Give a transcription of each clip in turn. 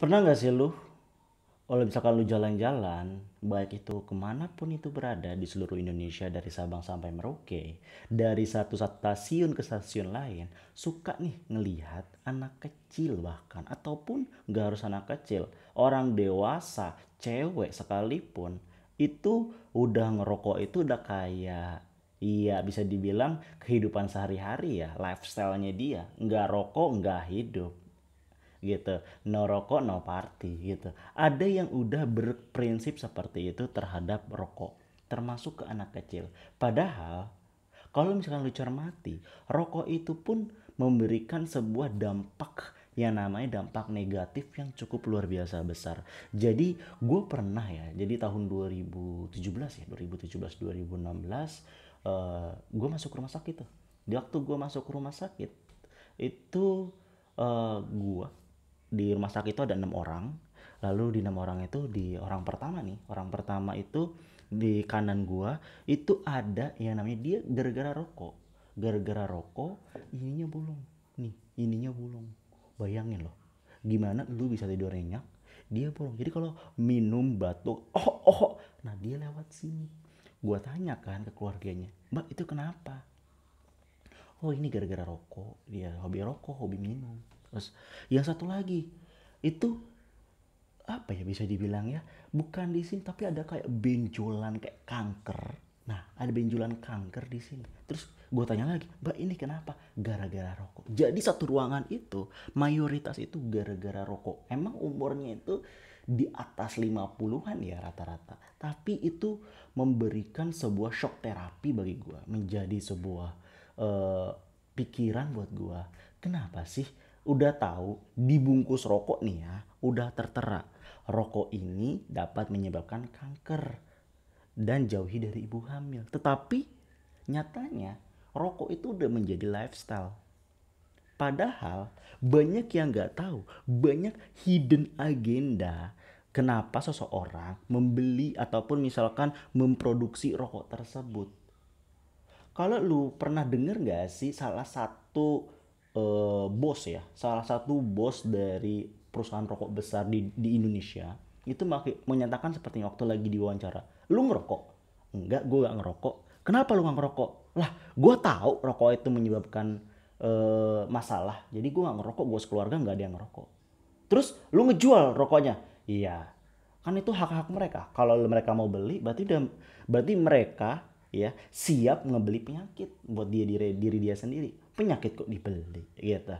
Pernah gak sih lu, oleh misalkan lu jalan-jalan, baik itu kemanapun itu berada di seluruh Indonesia dari Sabang sampai Merauke, dari satu stasiun ke stasiun lain, suka nih ngelihat anak kecil bahkan, ataupun gak harus anak kecil, orang dewasa, cewek sekalipun, itu udah ngerokok itu udah kayak Iya bisa dibilang kehidupan sehari-hari ya lifestyle-nya dia nggak rokok nggak hidup gitu no rokok no party gitu ada yang udah berprinsip seperti itu terhadap rokok termasuk ke anak kecil padahal kalau misalkan lu cermati rokok itu pun memberikan sebuah dampak yang namanya dampak negatif yang cukup luar biasa besar. Jadi gue pernah ya, jadi tahun 2017 ya, 2017 2016 uh, gue masuk rumah sakit tuh. Di waktu gue masuk rumah sakit itu uh, eh, gue di rumah sakit itu ada enam orang lalu di enam orang itu di orang pertama nih orang pertama itu di kanan gua itu ada yang namanya dia gara-gara rokok gara-gara rokok ininya bolong nih ininya bolong bayangin loh gimana lu bisa tidur nyenyak dia bolong jadi kalau minum batuk oh, oh oh nah dia lewat sini gua tanya kan ke keluarganya mbak itu kenapa oh ini gara-gara rokok dia hobi rokok hobi minum Terus yang satu lagi itu apa ya bisa dibilang ya bukan di sini tapi ada kayak benjolan kayak kanker nah ada benjolan kanker di sini terus gue tanya lagi mbak ini kenapa gara-gara rokok jadi satu ruangan itu mayoritas itu gara-gara rokok emang umurnya itu di atas 50-an ya rata-rata tapi itu memberikan sebuah shock terapi bagi gue menjadi sebuah uh, pikiran buat gue kenapa sih udah tahu dibungkus rokok nih ya, udah tertera rokok ini dapat menyebabkan kanker dan jauhi dari ibu hamil. Tetapi nyatanya rokok itu udah menjadi lifestyle. Padahal banyak yang nggak tahu, banyak hidden agenda kenapa seseorang membeli ataupun misalkan memproduksi rokok tersebut. Kalau lu pernah denger nggak sih salah satu uh, bos ya, salah satu bos dari perusahaan rokok besar di, di Indonesia itu maki, menyatakan seperti waktu lagi diwawancara, lu ngerokok? Enggak, gue gak ngerokok. Kenapa lu gak ngerokok? Lah, gue tahu rokok itu menyebabkan uh, masalah. Jadi gue gak ngerokok, gue sekeluarga nggak ada yang ngerokok. Terus lu ngejual rokoknya? Iya. Kan itu hak-hak mereka. Kalau mereka mau beli, berarti udah, berarti mereka ya siap ngebeli penyakit buat dia diri, diri dia sendiri penyakit kok dibeli gitu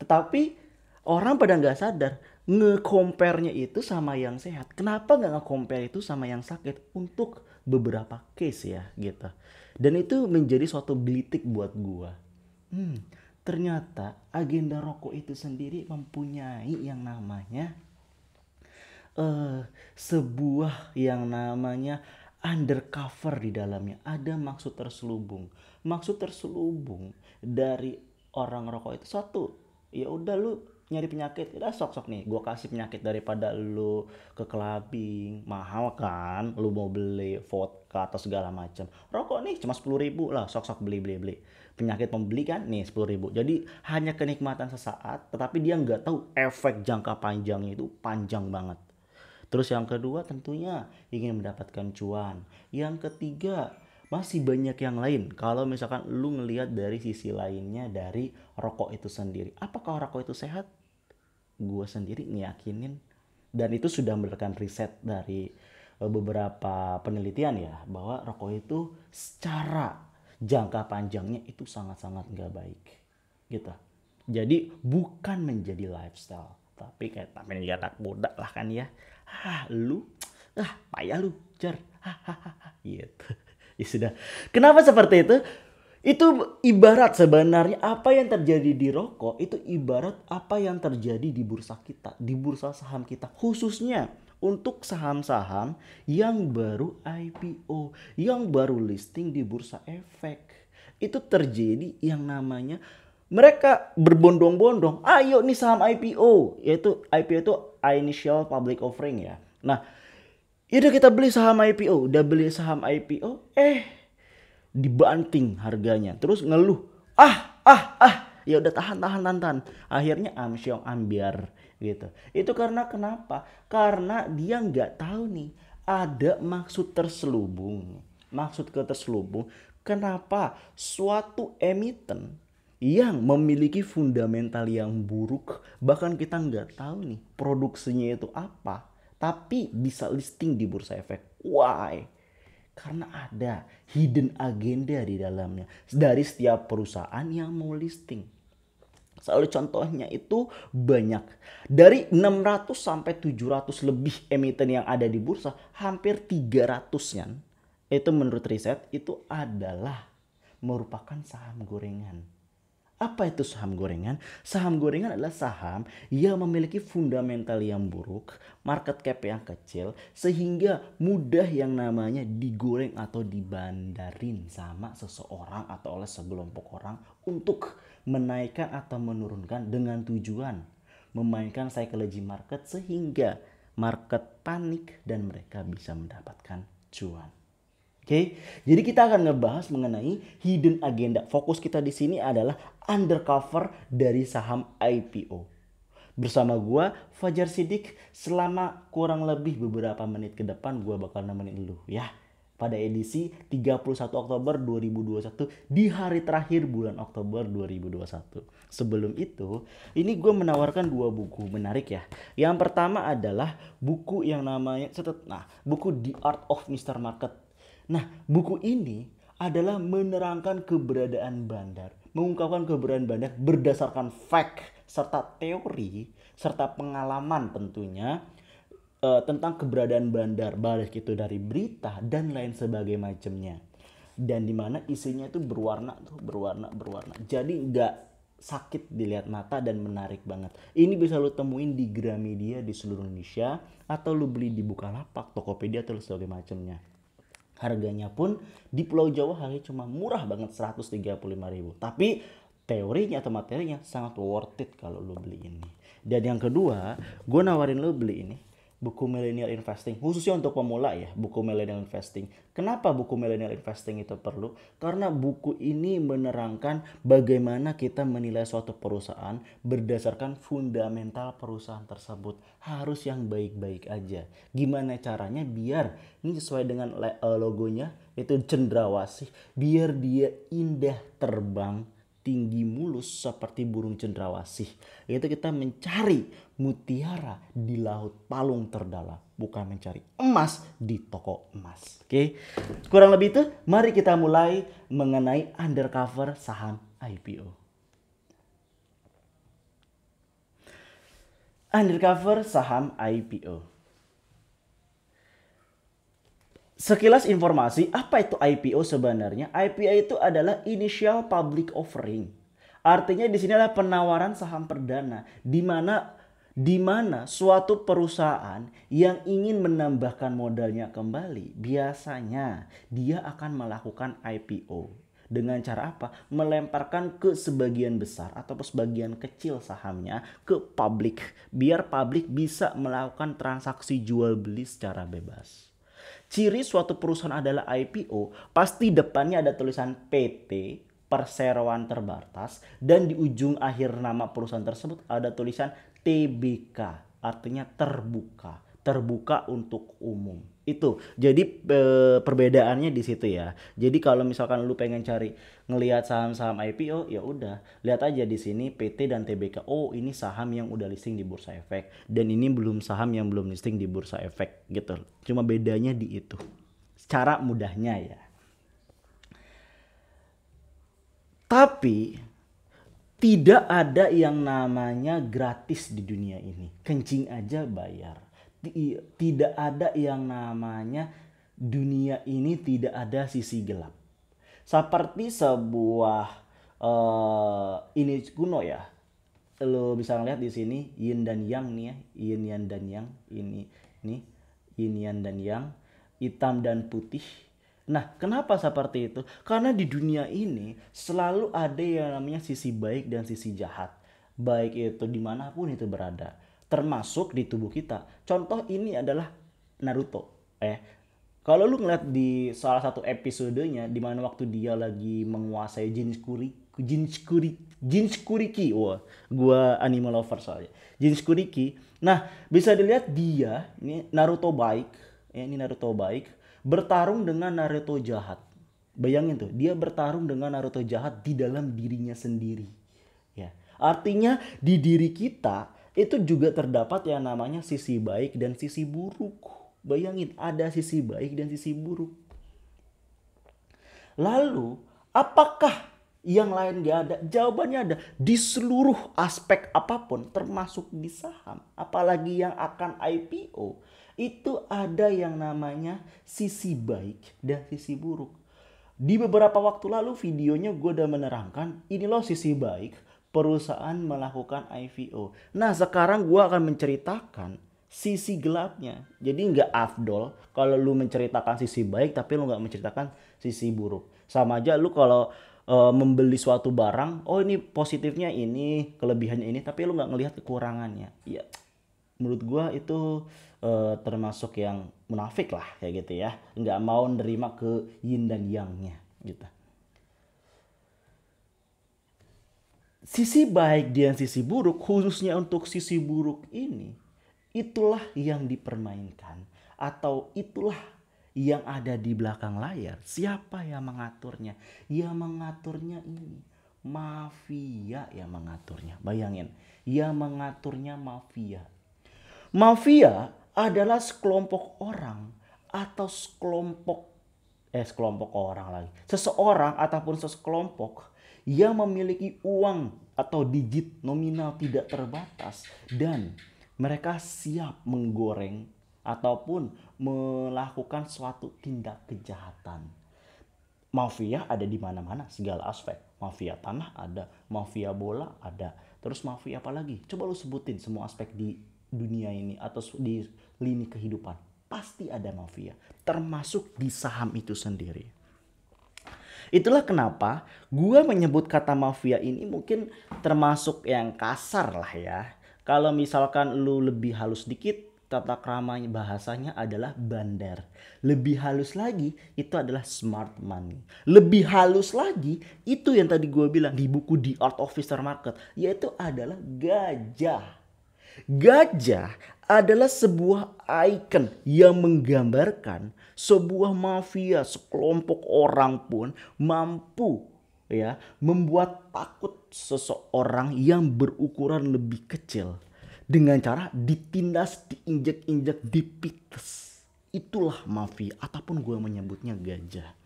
tetapi orang pada nggak sadar ngekompernya itu sama yang sehat kenapa nggak ngekompare itu sama yang sakit untuk beberapa case ya gitu dan itu menjadi suatu belitik buat gua hmm, ternyata agenda rokok itu sendiri mempunyai yang namanya uh, sebuah yang namanya undercover di dalamnya ada maksud terselubung maksud terselubung dari orang rokok itu satu ya udah lu nyari penyakit udah sok sok nih gue kasih penyakit daripada lu ke kelabing mahal kan lu mau beli vodka atau segala macam rokok nih cuma sepuluh ribu lah sok sok beli beli beli penyakit pembeli kan nih sepuluh ribu jadi hanya kenikmatan sesaat tetapi dia nggak tahu efek jangka panjangnya itu panjang banget terus yang kedua tentunya ingin mendapatkan cuan yang ketiga masih banyak yang lain kalau misalkan lu ngelihat dari sisi lainnya dari rokok itu sendiri apakah rokok itu sehat gue sendiri ngiyakinin dan itu sudah mendapatkan riset dari e, beberapa penelitian ya bahwa rokok itu secara jangka panjangnya itu sangat-sangat nggak baik gitu jadi bukan menjadi lifestyle tapi kayak tapi ya anak muda lah kan ya ah lu ah payah lu cer hahaha gitu ya sudah. Kenapa seperti itu? Itu ibarat sebenarnya apa yang terjadi di rokok itu ibarat apa yang terjadi di bursa kita, di bursa saham kita khususnya untuk saham-saham yang baru IPO, yang baru listing di bursa efek. Itu terjadi yang namanya mereka berbondong-bondong, ayo nih saham IPO, yaitu IPO itu initial public offering ya. Nah, Yaudah kita beli saham IPO. Udah beli saham IPO, eh dibanting harganya. Terus ngeluh. Ah, ah, ah. Ya udah tahan, tahan, tahan, tahan. Akhirnya amsyong ambiar gitu. Itu karena kenapa? Karena dia nggak tahu nih ada maksud terselubung. Maksud terselubung kenapa suatu emiten yang memiliki fundamental yang buruk bahkan kita nggak tahu nih produksinya itu apa tapi bisa listing di bursa efek. Why? Karena ada hidden agenda di dalamnya dari setiap perusahaan yang mau listing. Selalu contohnya itu banyak. Dari 600 sampai 700 lebih emiten yang ada di bursa, hampir 300 yang Itu menurut riset itu adalah merupakan saham gorengan apa itu saham gorengan? Saham gorengan adalah saham yang memiliki fundamental yang buruk, market cap yang kecil, sehingga mudah yang namanya digoreng atau dibandarin sama seseorang atau oleh sekelompok orang untuk menaikkan atau menurunkan dengan tujuan memainkan psychology market sehingga market panik dan mereka bisa mendapatkan cuan. Oke, okay? jadi kita akan ngebahas mengenai hidden agenda. Fokus kita di sini adalah undercover dari saham IPO. Bersama gue, Fajar Sidik, selama kurang lebih beberapa menit ke depan gue bakal nemenin lu ya. Pada edisi 31 Oktober 2021 di hari terakhir bulan Oktober 2021. Sebelum itu, ini gue menawarkan dua buku menarik ya. Yang pertama adalah buku yang namanya, nah buku The Art of Mr. Market Nah, buku ini adalah menerangkan keberadaan bandar, mengungkapkan keberadaan bandar berdasarkan fact serta teori serta pengalaman tentunya uh, tentang keberadaan bandar baris itu dari berita dan lain sebagainya macamnya dan mana isinya itu berwarna tuh berwarna berwarna jadi nggak sakit dilihat mata dan menarik banget ini bisa lo temuin di Gramedia di seluruh Indonesia atau lo beli di Bukalapak, Tokopedia atau sebagainya macamnya Harganya pun di Pulau Jawa hanya cuma murah banget ribu. Tapi teorinya atau materinya sangat worth it kalau lo beli ini. Dan yang kedua, gue nawarin lo beli ini buku millennial investing khususnya untuk pemula ya buku millennial investing kenapa buku millennial investing itu perlu karena buku ini menerangkan bagaimana kita menilai suatu perusahaan berdasarkan fundamental perusahaan tersebut harus yang baik-baik aja gimana caranya biar ini sesuai dengan logonya itu cendrawasih biar dia indah terbang tinggi mulus seperti burung cendrawasih. Yaitu kita mencari mutiara di laut palung terdalam. Bukan mencari emas di toko emas. Oke, kurang lebih itu mari kita mulai mengenai undercover saham IPO. Undercover saham IPO. Sekilas informasi, apa itu IPO sebenarnya? IPO itu adalah Initial Public Offering. Artinya di sini adalah penawaran saham perdana di mana di mana suatu perusahaan yang ingin menambahkan modalnya kembali biasanya dia akan melakukan IPO dengan cara apa? Melemparkan ke sebagian besar atau sebagian kecil sahamnya ke publik biar publik bisa melakukan transaksi jual beli secara bebas. Ciri suatu perusahaan adalah IPO, pasti depannya ada tulisan PT, perseroan terbatas, dan di ujung akhir nama perusahaan tersebut ada tulisan TBK, artinya terbuka, terbuka untuk umum itu jadi eh, perbedaannya di situ ya jadi kalau misalkan lu pengen cari ngelihat saham-saham IPO ya udah lihat aja di sini PT dan TBK oh ini saham yang udah listing di bursa efek dan ini belum saham yang belum listing di bursa efek gitu cuma bedanya di itu secara mudahnya ya tapi tidak ada yang namanya gratis di dunia ini kencing aja bayar tidak ada yang namanya dunia ini tidak ada sisi gelap. Seperti sebuah uh, eh, ini kuno ya. Lo bisa lihat di sini yin dan yang nih ya, yin yang dan yang ini ini yin yang dan yang, hitam dan putih. Nah, kenapa seperti itu? Karena di dunia ini selalu ada yang namanya sisi baik dan sisi jahat. Baik itu dimanapun itu berada termasuk di tubuh kita. Contoh ini adalah Naruto. Eh, kalau lu ngeliat di salah satu episodenya di mana waktu dia lagi menguasai kuri jenis Jinskuriki. Wah, gua animal lover soalnya. Jinskuriki. Nah, bisa dilihat dia ini Naruto baik, ya, ini Naruto baik bertarung dengan Naruto jahat. Bayangin tuh, dia bertarung dengan Naruto jahat di dalam dirinya sendiri. Ya. Artinya di diri kita itu juga terdapat yang namanya sisi baik dan sisi buruk. Bayangin, ada sisi baik dan sisi buruk. Lalu, apakah yang lain dia ada? Jawabannya ada di seluruh aspek apapun, termasuk di saham, apalagi yang akan IPO. Itu ada yang namanya sisi baik dan sisi buruk. Di beberapa waktu lalu videonya gue udah menerangkan, ini loh sisi baik, perusahaan melakukan IPO. Nah sekarang gue akan menceritakan sisi gelapnya. Jadi nggak afdol kalau lu menceritakan sisi baik tapi lu nggak menceritakan sisi buruk. Sama aja lu kalau uh, membeli suatu barang, oh ini positifnya ini, kelebihannya ini, tapi lu nggak ngelihat kekurangannya. Iya, menurut gue itu uh, termasuk yang munafik lah kayak gitu ya. Nggak mau nerima ke yin dan yangnya gitu. sisi baik dan sisi buruk, khususnya untuk sisi buruk ini, itulah yang dipermainkan atau itulah yang ada di belakang layar. Siapa yang mengaturnya? Yang mengaturnya ini mafia yang mengaturnya. Bayangin, yang mengaturnya mafia. Mafia adalah sekelompok orang atau sekelompok eh sekelompok orang lagi. Seseorang ataupun sekelompok ia memiliki uang atau digit nominal tidak terbatas dan mereka siap menggoreng ataupun melakukan suatu tindak kejahatan. Mafia ada di mana-mana segala aspek. Mafia tanah ada, mafia bola ada. Terus mafia apa lagi? Coba lu sebutin semua aspek di dunia ini atau di lini kehidupan. Pasti ada mafia, termasuk di saham itu sendiri. Itulah kenapa gue menyebut kata mafia ini mungkin termasuk yang kasar lah ya. Kalau misalkan lu lebih halus dikit, tata keramanya bahasanya adalah bandar. Lebih halus lagi itu adalah smart money. Lebih halus lagi itu yang tadi gue bilang di buku The Art of Fisher Market yaitu adalah gajah. Gajah adalah sebuah ikon yang menggambarkan sebuah mafia sekelompok orang pun mampu ya membuat takut seseorang yang berukuran lebih kecil dengan cara ditindas, diinjak-injak, dipites. Itulah mafia ataupun gue menyebutnya gajah.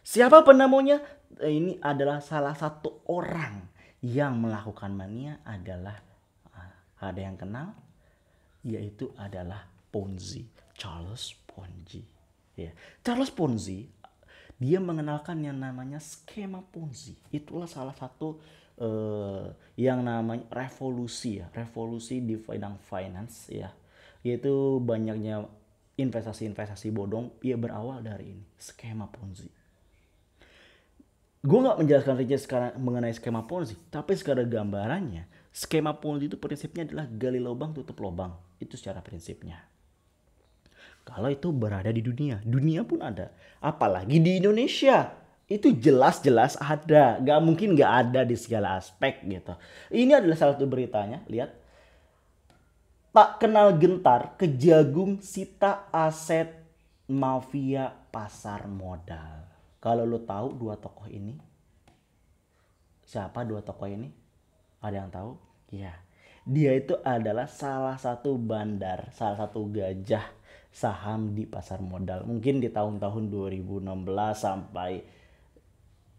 Siapa penemunya? Eh, ini adalah salah satu orang yang melakukan mania adalah ada yang kenal yaitu adalah Ponzi Charles Ponzi ya Charles Ponzi dia mengenalkan yang namanya skema Ponzi itulah salah satu uh, yang namanya revolusi ya revolusi di bidang finance ya yaitu banyaknya investasi-investasi bodong ia berawal dari ini skema Ponzi gue nggak menjelaskan rinci sekarang mengenai skema Ponzi tapi sekedar gambarannya Skema Ponzi itu prinsipnya adalah gali lubang tutup lubang. Itu secara prinsipnya. Kalau itu berada di dunia, dunia pun ada. Apalagi di Indonesia. Itu jelas-jelas ada. Gak mungkin gak ada di segala aspek gitu. Ini adalah salah satu beritanya. Lihat. Tak kenal gentar, kejagung sita aset mafia pasar modal. Kalau lo tahu dua tokoh ini, siapa dua tokoh ini? Ada yang tahu? ya dia itu adalah salah satu bandar salah satu gajah saham di pasar modal mungkin di tahun-tahun 2016 sampai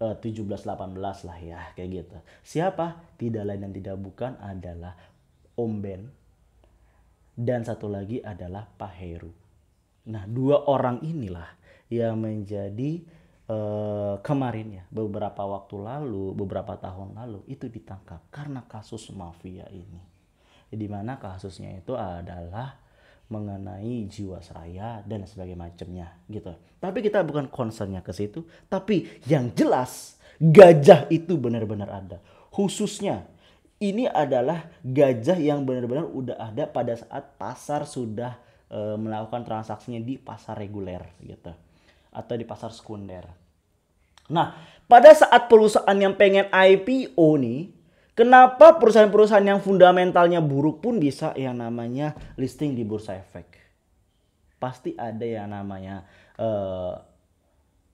eh, uh, 17-18 lah ya kayak gitu siapa tidak lain dan tidak bukan adalah Om Ben dan satu lagi adalah Pak Heru nah dua orang inilah yang menjadi eh, kemarin ya beberapa waktu lalu beberapa tahun lalu itu ditangkap karena kasus mafia ini di mana kasusnya itu adalah mengenai jiwa seraya dan sebagainya macamnya gitu tapi kita bukan concernnya ke situ tapi yang jelas gajah itu benar-benar ada khususnya ini adalah gajah yang benar-benar udah ada pada saat pasar sudah e, melakukan transaksinya di pasar reguler gitu atau di pasar sekunder. Nah, pada saat perusahaan yang pengen IPO nih, kenapa perusahaan-perusahaan yang fundamentalnya buruk pun bisa yang namanya listing di bursa efek? Pasti ada yang namanya uh, eh,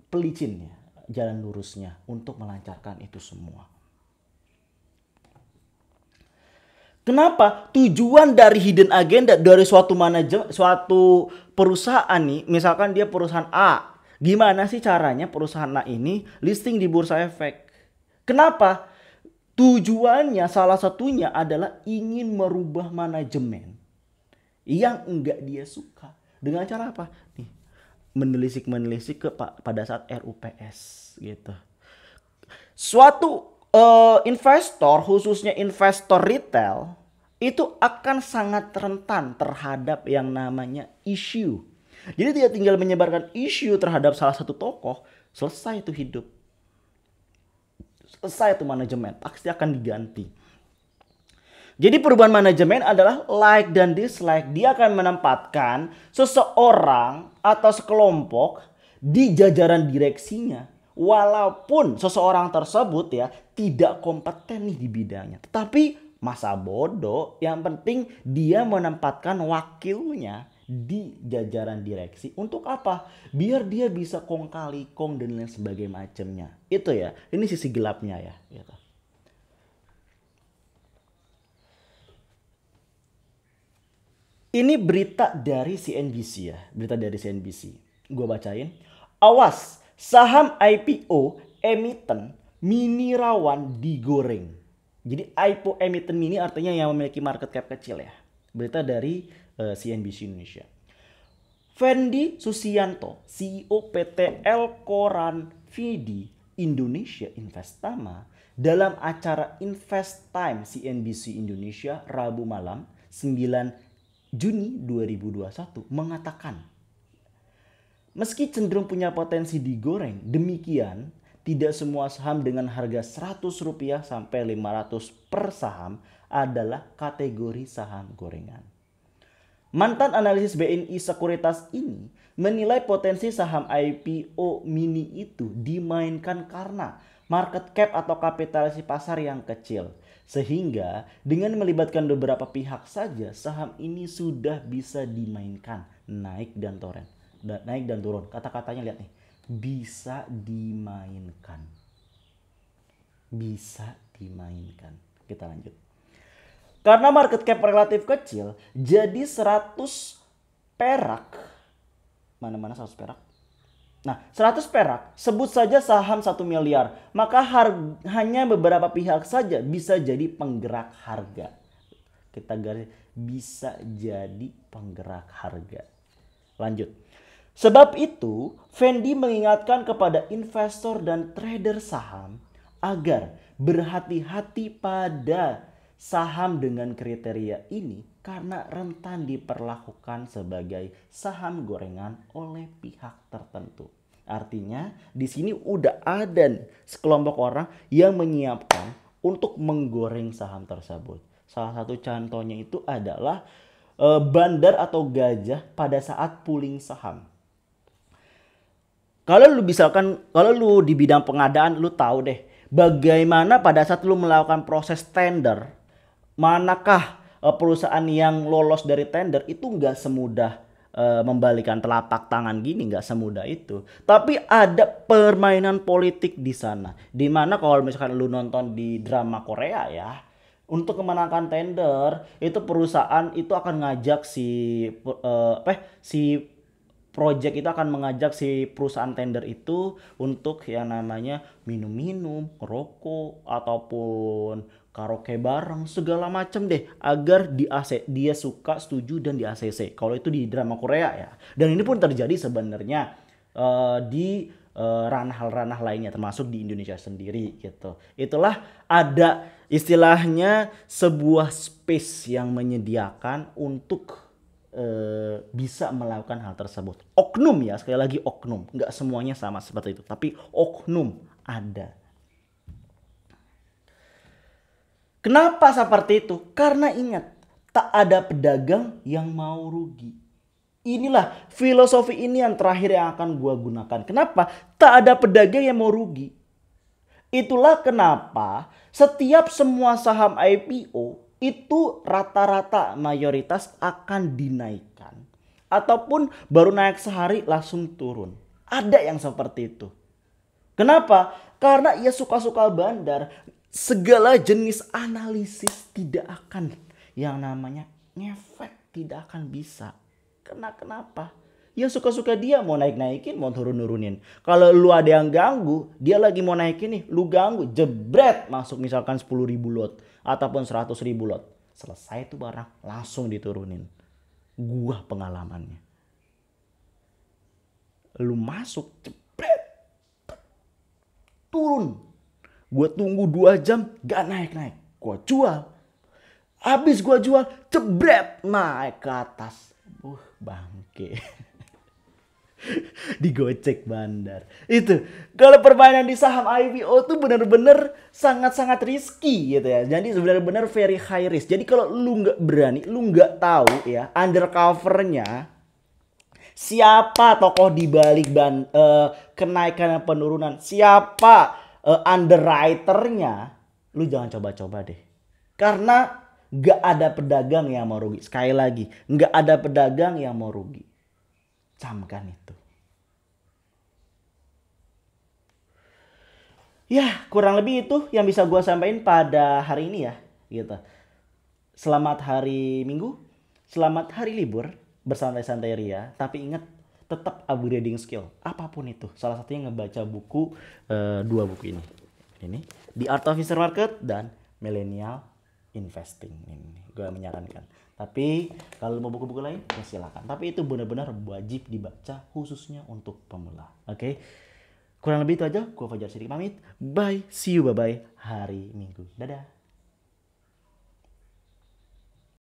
pelicin jalan lurusnya untuk melancarkan itu semua. Kenapa tujuan dari hidden agenda dari suatu manajemen suatu perusahaan nih, misalkan dia perusahaan A Gimana sih caranya perusahaan ini listing di bursa efek? Kenapa? Tujuannya salah satunya adalah ingin merubah manajemen yang enggak dia suka. Dengan cara apa? Nih, menelisik-menelisik ke pak pada saat RUPS gitu. Suatu uh, investor khususnya investor retail itu akan sangat rentan terhadap yang namanya issue jadi dia tinggal menyebarkan isu terhadap salah satu tokoh, selesai itu hidup. Selesai itu manajemen, pasti akan diganti. Jadi perubahan manajemen adalah like dan dislike. Dia akan menempatkan seseorang atau sekelompok di jajaran direksinya. Walaupun seseorang tersebut ya tidak kompeten nih di bidangnya. Tetapi masa bodoh yang penting dia menempatkan wakilnya di jajaran direksi untuk apa? Biar dia bisa kong kali kong dan lain sebagainya macamnya. Itu ya. Ini sisi gelapnya ya. Gitu. Ini berita dari CNBC ya, berita dari CNBC. Gue bacain. Awas, saham IPO emiten mini rawan digoreng. Jadi IPO emiten mini artinya yang memiliki market cap kecil ya. Berita dari CNBC eh, Indonesia. Fendi Susianto, CEO PT Elkoran Vidi Indonesia Investama dalam acara Invest Time CNBC Indonesia Rabu malam 9 Juni 2021 mengatakan Meski cenderung punya potensi digoreng, demikian tidak semua saham dengan harga Rp100 sampai 500 per saham adalah kategori saham gorengan. Mantan analisis BNI Sekuritas ini menilai potensi saham IPO mini itu dimainkan karena market cap atau kapitalisasi pasar yang kecil. Sehingga dengan melibatkan beberapa pihak saja saham ini sudah bisa dimainkan naik dan turun. Da, naik dan turun. Kata-katanya lihat nih. Bisa dimainkan. Bisa dimainkan. Kita lanjut. Karena market cap relatif kecil, jadi 100 perak. Mana-mana 100 perak. Nah, 100 perak, sebut saja saham 1 miliar. Maka hanya beberapa pihak saja bisa jadi penggerak harga. Kita garis bisa jadi penggerak harga. Lanjut. Sebab itu, Fendi mengingatkan kepada investor dan trader saham agar berhati-hati pada saham dengan kriteria ini karena rentan diperlakukan sebagai saham gorengan oleh pihak tertentu. Artinya, di sini udah ada sekelompok orang yang menyiapkan untuk menggoreng saham tersebut. Salah satu contohnya itu adalah e, bandar atau gajah pada saat pooling saham. Kalau lu misalkan kalau lu di bidang pengadaan lu tahu deh bagaimana pada saat lu melakukan proses tender manakah e, perusahaan yang lolos dari tender itu nggak semudah e, membalikan telapak tangan gini nggak semudah itu. Tapi ada permainan politik di sana. Dimana kalau misalkan lu nonton di drama Korea ya, untuk kemenangan tender itu perusahaan itu akan ngajak si uh, eh si project itu akan mengajak si perusahaan tender itu untuk yang namanya minum-minum, rokok ataupun karaoke bareng segala macam deh agar di AC dia suka setuju dan di ACC kalau itu di drama Korea ya dan ini pun terjadi sebenarnya uh, di eh, ranah-ranah lainnya termasuk di Indonesia sendiri gitu itulah ada istilahnya sebuah space yang menyediakan untuk uh, bisa melakukan hal tersebut oknum ya sekali lagi oknum nggak semuanya sama seperti itu tapi oknum ada Kenapa seperti itu? Karena ingat, tak ada pedagang yang mau rugi. Inilah filosofi ini yang terakhir yang akan gue gunakan. Kenapa? Tak ada pedagang yang mau rugi. Itulah kenapa setiap semua saham IPO itu rata-rata mayoritas akan dinaikkan. Ataupun baru naik sehari langsung turun. Ada yang seperti itu. Kenapa? Karena ia suka-suka bandar segala jenis analisis tidak akan yang namanya ngefek tidak akan bisa. Kena kenapa? Ya suka-suka dia mau naik-naikin, mau turun turunin Kalau lu ada yang ganggu, dia lagi mau naikin nih, lu ganggu, jebret masuk misalkan 10 ribu lot ataupun 100 ribu lot. Selesai itu barang, langsung diturunin. Gua pengalamannya. Lu masuk, jebret, turun, Gue tunggu dua jam gak naik-naik. Gue jual. Habis gue jual, cebret naik ke atas. Uh, bangke. Digocek bandar. Itu. Kalau permainan di saham IPO tuh bener-bener sangat-sangat risky gitu ya. Jadi sebenarnya bener very high risk. Jadi kalau lu gak berani, lu gak tahu ya undercovernya siapa tokoh di balik ban uh, kenaikan dan penurunan siapa uh, underwriternya lu jangan coba-coba deh karena nggak ada pedagang yang mau rugi sekali lagi nggak ada pedagang yang mau rugi camkan itu ya kurang lebih itu yang bisa gue sampaikan pada hari ini ya gitu selamat hari minggu selamat hari libur bersantai-santai ria tapi ingat tetap upgrading skill apapun itu salah satunya ngebaca buku uh, dua buku ini ini The Art of Investor Market dan Millennial Investing ini gue menyarankan tapi kalau mau buku-buku lain ya silakan tapi itu benar-benar wajib dibaca khususnya untuk pemula oke okay? kurang lebih itu aja gue Fajar Sidik pamit bye see you bye bye hari Minggu dadah